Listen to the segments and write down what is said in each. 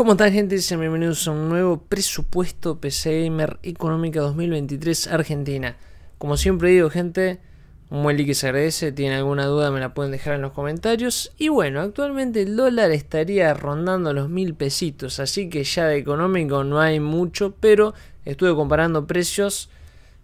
¿Cómo tal gente? Sean bienvenidos a un nuevo presupuesto PC Gamer Económica 2023 Argentina. Como siempre digo gente, un buen se agradece, tienen alguna duda me la pueden dejar en los comentarios. Y bueno, actualmente el dólar estaría rondando los mil pesitos, así que ya de económico no hay mucho, pero estuve comparando precios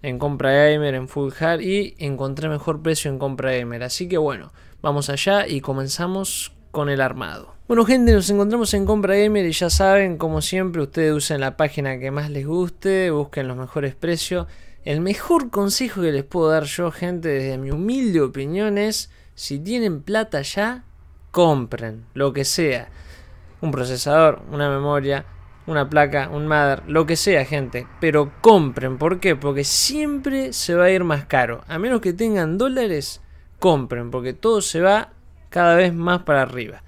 en compra gamer, en full hard y encontré mejor precio en compra gamer. Así que bueno, vamos allá y comenzamos con el armado. Bueno gente, nos encontramos en Compra Gamer y ya saben, como siempre, ustedes usen la página que más les guste, busquen los mejores precios. El mejor consejo que les puedo dar yo, gente, desde mi humilde opinión es, si tienen plata ya, compren lo que sea. Un procesador, una memoria, una placa, un madre lo que sea, gente. Pero compren, ¿por qué? Porque siempre se va a ir más caro. A menos que tengan dólares, compren, porque todo se va cada vez más para arriba.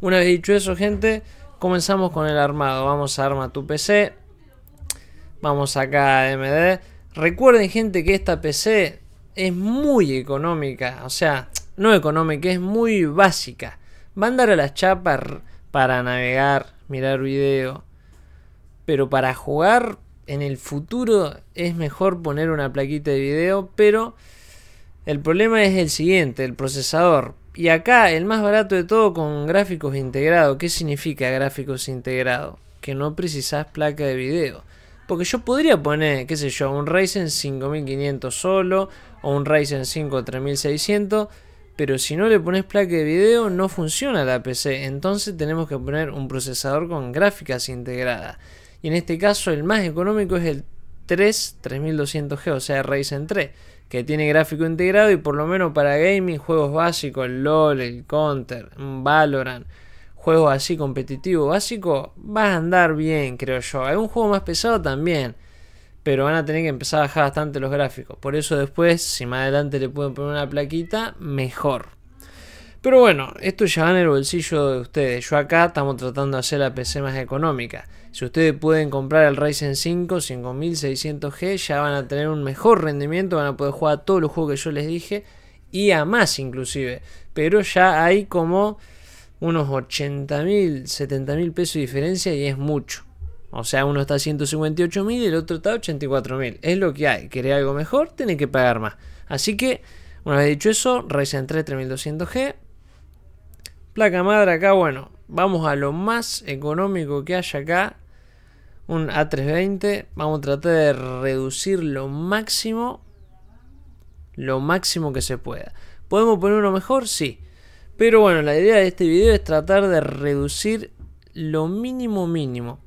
Una vez dicho eso, gente, comenzamos con el armado. Vamos a arma tu PC. Vamos acá a AMD. Recuerden, gente, que esta PC es muy económica. O sea, no económica, es muy básica. Va a andar a las chapas para navegar, mirar video. Pero para jugar en el futuro es mejor poner una plaquita de video. Pero el problema es el siguiente, el procesador. Y acá el más barato de todo con gráficos integrados. ¿Qué significa gráficos integrados? Que no precisás placa de video. Porque yo podría poner, qué sé yo, un Ryzen 5500 solo o un Ryzen 5 3600. Pero si no le pones placa de video no funciona la PC. Entonces tenemos que poner un procesador con gráficas integradas. Y en este caso el más económico es el 3 3200G, o sea Ryzen 3 que tiene gráfico integrado y por lo menos para gaming, juegos básicos, el LOL, el Counter, Valorant, juegos así competitivo básicos, van a andar bien, creo yo. Hay un juego más pesado también, pero van a tener que empezar a bajar bastante los gráficos. Por eso después, si más adelante le pueden poner una plaquita, mejor. Pero bueno, esto ya va en el bolsillo de ustedes. Yo acá estamos tratando de hacer la PC más económica. Si ustedes pueden comprar el Ryzen 5 5600G, ya van a tener un mejor rendimiento, van a poder jugar a todos los juegos que yo les dije y a más inclusive. Pero ya hay como unos 80 mil, 70 mil pesos de diferencia y es mucho. O sea, uno está a 158 mil y el otro está a 84 mil. Es lo que hay. ¿Querés algo mejor? tiene que pagar más. Así que, una vez dicho eso, Ryzen 3 3200G Placa madre acá, bueno, vamos a lo más económico que haya acá. Un A320. Vamos a tratar de reducir lo máximo. Lo máximo que se pueda. ¿Podemos poner uno mejor? Sí. Pero bueno, la idea de este video es tratar de reducir lo mínimo mínimo.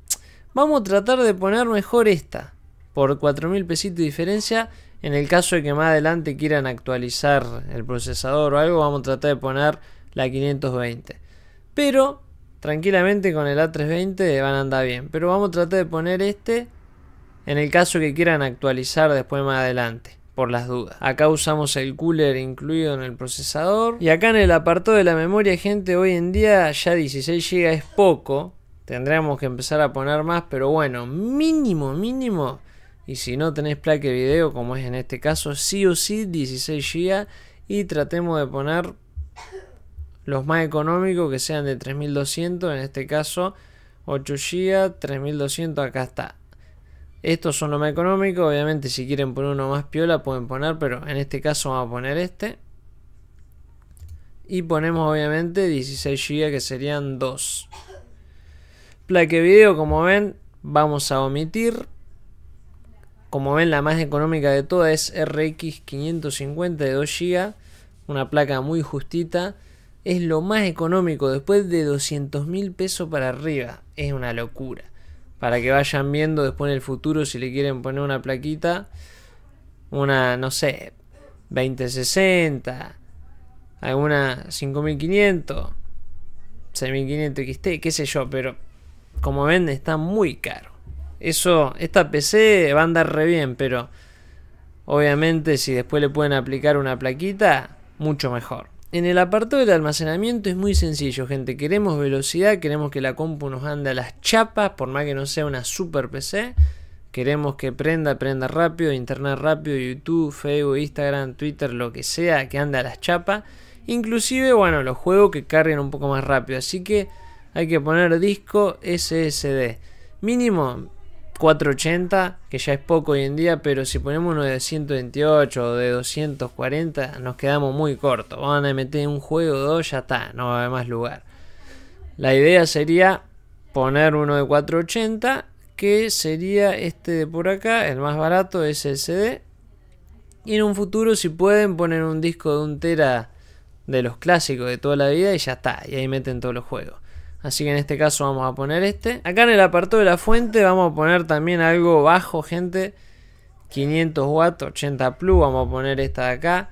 Vamos a tratar de poner mejor esta. Por 4.000 pesitos de diferencia. En el caso de que más adelante quieran actualizar el procesador o algo, vamos a tratar de poner la 520. Pero tranquilamente con el A320 van a andar bien. Pero vamos a tratar de poner este en el caso que quieran actualizar después más adelante por las dudas. Acá usamos el cooler incluido en el procesador. Y acá en el apartado de la memoria, gente, hoy en día ya 16 GB es poco. Tendríamos que empezar a poner más, pero bueno, mínimo, mínimo. Y si no tenés plaque de video, como es en este caso, sí o sí 16 GB. Y tratemos de poner los más económicos que sean de 3200, en este caso 8 GB, 3200 acá está. Estos son los más económicos, obviamente si quieren poner uno más piola pueden poner, pero en este caso vamos a poner este. Y ponemos obviamente 16 GB que serían 2. Plaque video, como ven, vamos a omitir. Como ven, la más económica de todas es RX550 de 2 GB. Una placa muy justita es lo más económico, después de 200 mil pesos para arriba. Es una locura. Para que vayan viendo después en el futuro si le quieren poner una plaquita, una, no sé, 2060, alguna 5500, 6500 XT, qué sé yo, pero como ven está muy caro. Eso, esta PC va a andar re bien, pero obviamente si después le pueden aplicar una plaquita, mucho mejor. En el apartado del almacenamiento es muy sencillo, gente. Queremos velocidad, queremos que la compu nos ande a las chapas, por más que no sea una super PC. Queremos que prenda, prenda rápido, internet rápido, YouTube, Facebook, Instagram, Twitter, lo que sea, que ande a las chapas. Inclusive, bueno, los juegos que carguen un poco más rápido. Así que hay que poner disco SSD. Mínimo 480, que ya es poco hoy en día, pero si ponemos uno de 128 o de 240, nos quedamos muy cortos. Van a meter un juego dos ya está, no va a haber más lugar. La idea sería poner uno de 480, que sería este de por acá, el más barato ssd Y en un futuro, si pueden, poner un disco de un tera de los clásicos de toda la vida y ya está, y ahí meten todos los juegos. Así que en este caso vamos a poner este. Acá en el apartado de la fuente vamos a poner también algo bajo, gente. 500 watts, 80 plus. Vamos a poner esta de acá.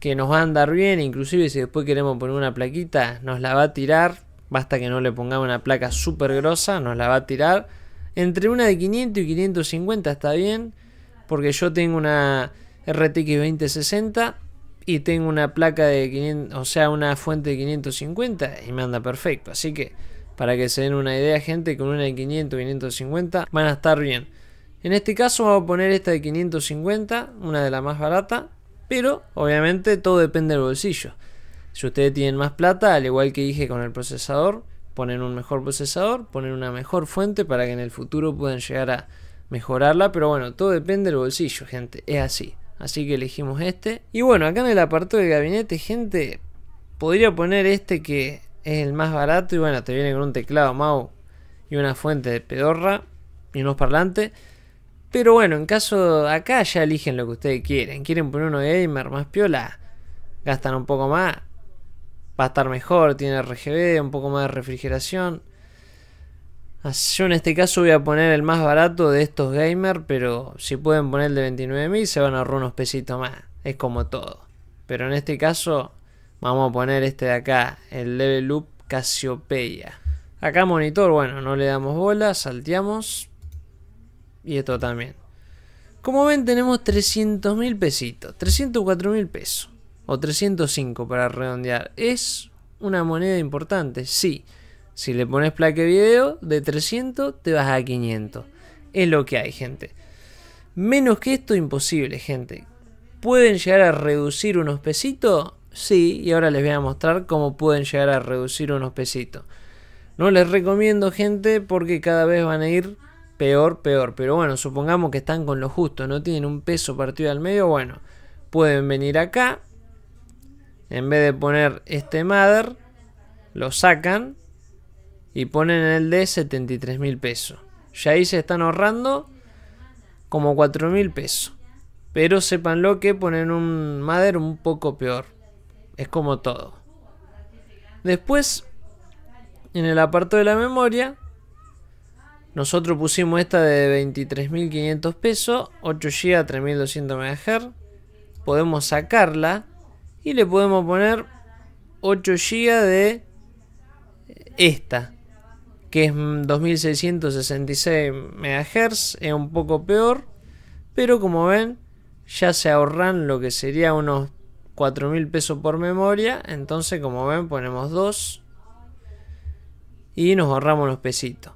Que nos va a andar bien. Inclusive si después queremos poner una plaquita, nos la va a tirar. Basta que no le pongamos una placa súper grosa, nos la va a tirar. Entre una de 500 y 550 está bien. Porque yo tengo una RTX 2060 y tengo una placa de 500, o sea, una fuente de 550 y me anda perfecto. Así que para que se den una idea, gente, con una de 500, 550 van a estar bien. En este caso vamos a poner esta de 550, una de las más baratas, pero obviamente todo depende del bolsillo. Si ustedes tienen más plata, al igual que dije con el procesador, ponen un mejor procesador, ponen una mejor fuente para que en el futuro puedan llegar a mejorarla, pero bueno, todo depende del bolsillo, gente, es así. Así que elegimos este. Y bueno, acá en el apartado de gabinete, gente, podría poner este que es el más barato. Y bueno, te viene con un teclado Mau y una fuente de pedorra y unos parlantes. Pero bueno, en caso acá ya eligen lo que ustedes quieren. ¿Quieren poner uno gamer más piola? Gastan un poco más. Va a estar mejor, tiene RGB, un poco más de refrigeración. Yo en este caso voy a poner el más barato de estos gamers, pero si pueden poner el de 29.000 se van a ahorrar unos pesitos más. Es como todo. Pero en este caso vamos a poner este de acá, el Level Loop Cassiopeia. Acá monitor, bueno, no le damos bola, salteamos. Y esto también. Como ven tenemos 300.000 pesitos, 304.000 pesos. O 305 para redondear. Es una moneda importante, sí. Si le pones plaque video de 300, te vas a 500. Es lo que hay, gente. Menos que esto, imposible, gente. ¿Pueden llegar a reducir unos pesitos? Sí, y ahora les voy a mostrar cómo pueden llegar a reducir unos pesitos. No les recomiendo, gente, porque cada vez van a ir peor, peor. Pero bueno, supongamos que están con lo justo, no tienen un peso partido al medio. Bueno, pueden venir acá. En vez de poner este mother, lo sacan y ponen el de 73 mil pesos. Ya ahí se están ahorrando como 4 mil pesos. Pero lo que ponen un Mader un poco peor. Es como todo. Después, en el apartado de la memoria, nosotros pusimos esta de 23.500 pesos, 8 GB, 3.200 MHz. Podemos sacarla y le podemos poner 8 GB de esta que es 2666 mm, MHz, es un poco peor, pero como ven ya se ahorran lo que sería unos 4000 pesos por memoria, entonces como ven ponemos 2 y nos ahorramos los pesitos.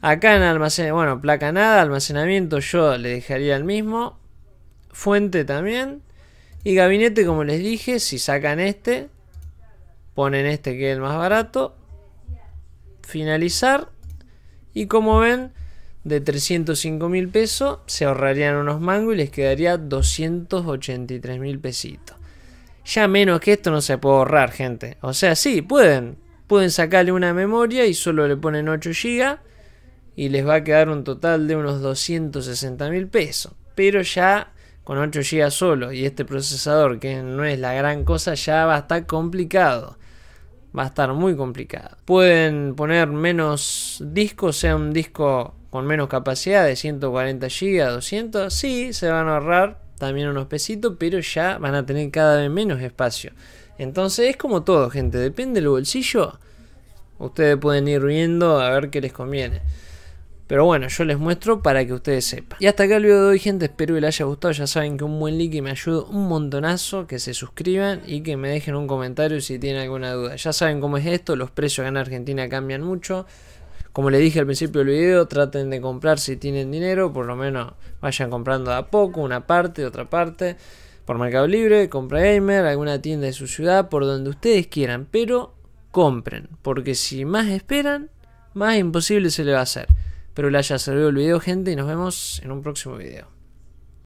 Acá en almacenamiento, bueno, placa nada, almacenamiento yo le dejaría el mismo, fuente también y gabinete como les dije, si sacan este, ponen este que es el más barato finalizar. Y como ven, de 305 mil pesos se ahorrarían unos mangos y les quedaría 283 mil pesitos. Ya menos que esto no se puede ahorrar, gente. O sea, sí, pueden. Pueden sacarle una memoria y solo le ponen 8 GB y les va a quedar un total de unos 260 mil pesos. Pero ya con 8 GB solo y este procesador que no es la gran cosa ya va a estar complicado va a estar muy complicado. Pueden poner menos discos, sea un disco con menos capacidad de 140 GB, 200, sí, se van a ahorrar también unos pesitos, pero ya van a tener cada vez menos espacio. Entonces es como todo, gente, depende del bolsillo. Ustedes pueden ir viendo a ver qué les conviene. Pero bueno, yo les muestro para que ustedes sepan. Y hasta acá el video de hoy, gente. Espero que les haya gustado. Ya saben que un buen like me ayuda un montonazo. Que se suscriban y que me dejen un comentario si tienen alguna duda. Ya saben cómo es esto. Los precios en Argentina cambian mucho. Como les dije al principio del video, traten de comprar si tienen dinero. Por lo menos vayan comprando a poco, una parte, otra parte. Por Mercado Libre, Compra Gamer, alguna tienda de su ciudad, por donde ustedes quieran. Pero compren, porque si más esperan, más imposible se le va a hacer. Espero le haya servido el video, gente, y nos vemos en un próximo video.